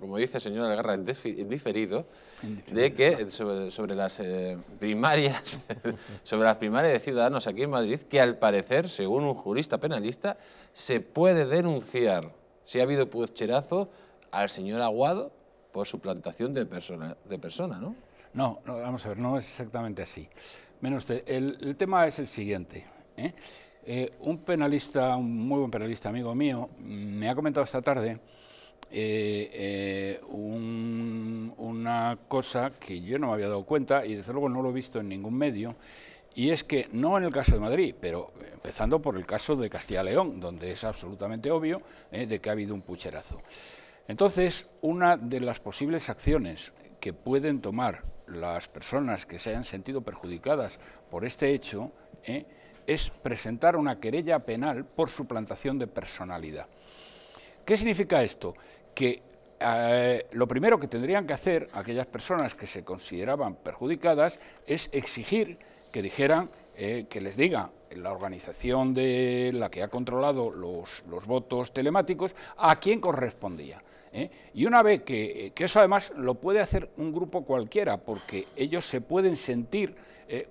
como dice el señor Algarra, en diferido, de que sobre, las eh, primarias, sobre las primarias de ciudadanos aquí en Madrid, que al parecer, según un jurista penalista, se puede denunciar si ha habido pucherazo al señor Aguado por suplantación de persona, de persona ¿no? No, vamos a ver, no es exactamente así. Menos usted, el, tema es el siguiente. ¿eh? Eh, un penalista, un muy buen penalista amigo mío, me ha comentado esta tarde eh, eh, una cosa que yo no me había dado cuenta y desde luego no lo he visto en ningún medio, y es que no en el caso de Madrid, pero empezando por el caso de Castilla-León, donde es absolutamente obvio eh, de que ha habido un pucherazo. Entonces, una de las posibles acciones que pueden tomar las personas que se hayan sentido perjudicadas por este hecho es presentar una querella penal por suplantación de personalidad. ¿Qué significa esto? Que eh, lo primero que tendrían que hacer aquellas personas que se consideraban perjudicadas es exigir que dijeran, eh, que les diga la organización de la que ha controlado los, votos telemáticos a quién correspondía. ¿eh? Y una vez que, que, eso además lo puede hacer un grupo cualquiera, porque ellos se pueden sentir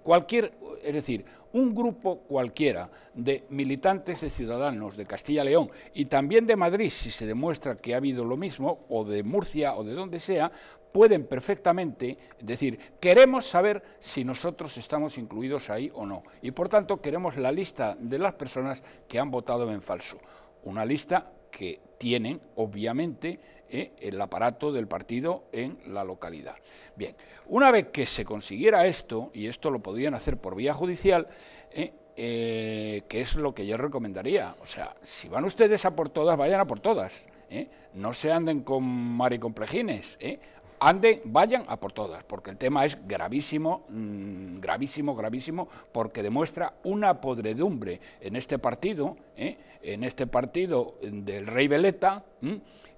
cualquier, es decir, un grupo cualquiera de militantes de ciudadanos de Castilla y León y también de Madrid, si se demuestra que ha habido lo mismo, o de Murcia o de donde sea, pueden perfectamente decir, queremos saber si nosotros estamos incluidos ahí o no. Y por tanto queremos la lista de las personas que han votado en falso. Una lista que tienen, obviamente, eh, el aparato del partido en la localidad. Bien, una vez que se consiguiera esto, y esto lo podrían hacer por vía judicial, ¿qué eh, eh, que es lo que yo recomendaría. O sea, si van ustedes a por todas, vayan a por todas. No se anden con maricomplejines. ¿eh? Ande, vayan a por todas, porque el tema es gravísimo, mm, gravísimo, gravísimo, porque demuestra una podredumbre en este partido, ¿eh? en este partido del rey Veleta,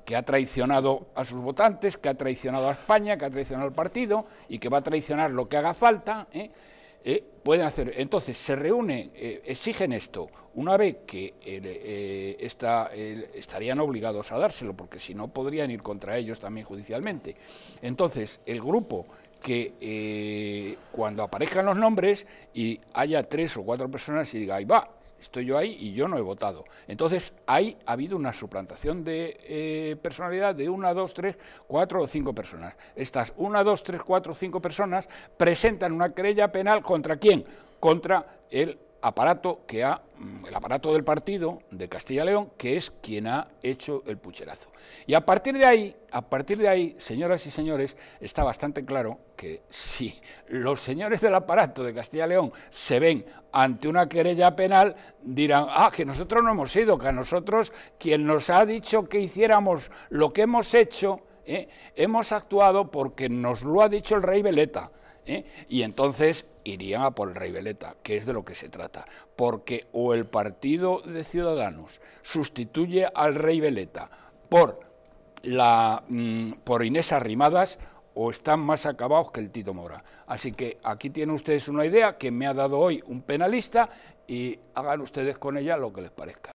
que ha traicionado a sus votantes, que ha traicionado a España, que ha traicionado al partido y que va a traicionar lo que haga falta. ¿eh? Eh, pueden hacer. Entonces, se reúnen, eh, exigen esto, una vez que eh, está, estarían obligados a dárselo, porque si no podrían ir contra ellos también judicialmente. Entonces, el grupo que cuando aparezcan los nombres y haya tres o cuatro personas y diga, ahí va, estoy yo ahí y yo no he votado. Entonces, ahí ha habido una suplantación de eh, personalidad de una, dos, tres, cuatro o cinco personas. Estas una, dos, tres, cuatro o cinco personas presentan una querella penal contra quién? Contra el aparato que ha, mm, el aparato del partido de Castilla y León, que es quien ha hecho el pucherazo. Y a partir de ahí, a partir de ahí, señoras y señores, está bastante claro que si los señores del aparato de Castilla y León se ven ante una querella penal, dirán, ah, que nosotros no hemos ido, que a nosotros quien nos ha dicho que hiciéramos lo que hemos hecho, eh, hemos actuado porque nos lo ha dicho el rey Veleta ¿eh? Y entonces irían a por el rey Veleta, que es de lo que se trata. Porque o el partido de Ciudadanos sustituye al rey Veleta por, la, mm, por Inés Arrimadas o están más acabados que el Tito Mora. Así que aquí tienen ustedes una idea que me ha dado hoy un penalista y hagan ustedes con ella lo que les parezca.